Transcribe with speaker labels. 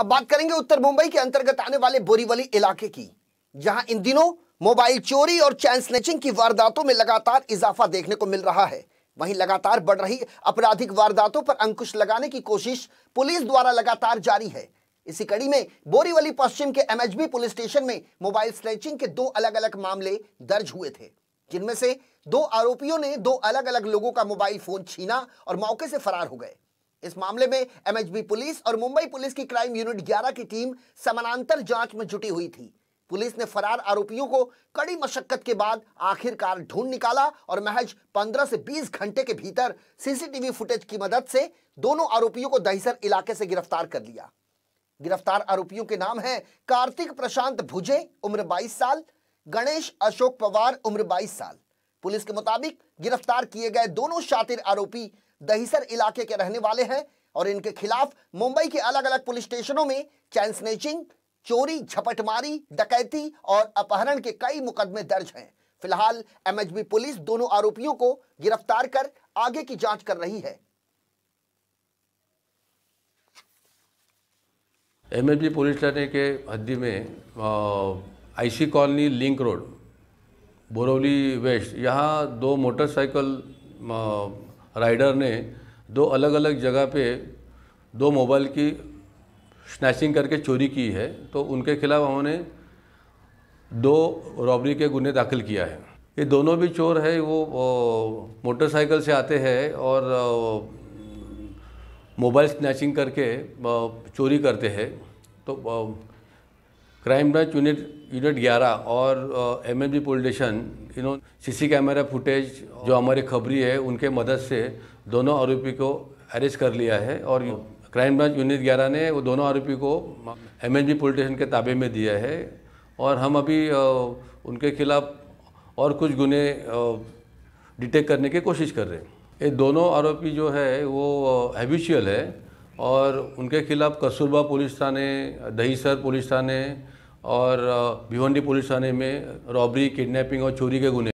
Speaker 1: अब बात करेंगे उत्तर मुंबई के अंतर्गत आने वाले बोरीवली इलाके की जहां इन दिनों मोबाइल चोरी और चैन स्नेचिंग की वारदातों में लगातार इजाफा देखने को मिल रहा है वहीं लगातार बढ़ रही आपराधिक वारदातों पर अंकुश लगाने की कोशिश पुलिस द्वारा लगातार जारी है इसी कड़ी में बोरीवली पश्चिम के एमएचबी पुलिस स्टेशन में मोबाइल स्नेचिंग के दो अलग अलग मामले दर्ज हुए थे जिनमें से दो आरोपियों ने दो अलग अलग लोगों का मोबाइल फोन छीना और मौके से फरार हो गए इस मामले में एमएचबी पुलिस और मुंबई पुलिस की क्राइम यूनिट 11 की टीम समानांतर जांच में जुटी हुई थी पुलिस ने फरार आरोपियों को कड़ी मशक्कत के बाद आखिरकार ढूंढ निकाला और महज 15 से 20 घंटे के भीतर सीसीटीवी फुटेज की मदद से दोनों आरोपियों को दहिसर इलाके से गिरफ्तार कर लिया गिरफ्तार आरोपियों के नाम हैं कार्तिक प्रशांत भुजे उम्र 22 साल गणेश अशोक पवार उम्र 22 साल पुलिस के मुताबिक गिरफ्तार किए गए दोनों शातिर आरोपी दहिसर इलाके के रहने वाले हैं और इनके खिलाफ मुंबई के अलग अलग पुलिस स्टेशनों में चैन स्नेचिंग चोरी झपटमारी डकैती और अपहरण के कई मुकदमे दर्ज हैं फिलहाल एमएचबी पुलिस दोनों आरोपियों को गिरफ्तार कर आगे की जांच कर रही है
Speaker 2: एमएचबी पुलिस थाने के हद्दी में IC colony link road Borivali west यहाँ दो मोटरसाइकिल राइडर ने दो अलग अलग जगह पे दो मोबाइल की स्नैचिंग करके चोरी की है तो उनके खिलाफ हमने दो रॉबरी के गुने दाखिल किया है ये दोनों भी चोर है वो मोटरसाइकिल से आते हैं और मोबाइल स्नैचिंग करके चोरी करते हैं तो क्राइम ब्रांच यूनिट यूनिट 11 और M N B police station you know C camera footage जो हमारी खबरी है उनके मदद से दोनों आरोपी को अरेस्ट कर लिया है और क्राइम ब्रांच यूनिट 11 ने वो दोनों आरोपी को M N B police station के ताबे में दिया है और हम अभी उनके खिलाफ और कुछ गुने डिटेक्ट करने की कोशिश कर रहे हैं ये दोनों आरोपी जो है वो हैबिशियल है और उनके खिलाफ कस्तूरबा पुलिस थाने दहीसर पुलिस थाने और भिवंडी पुलिस थाने में रॉबरी किडनैपिंग और चोरी के गुने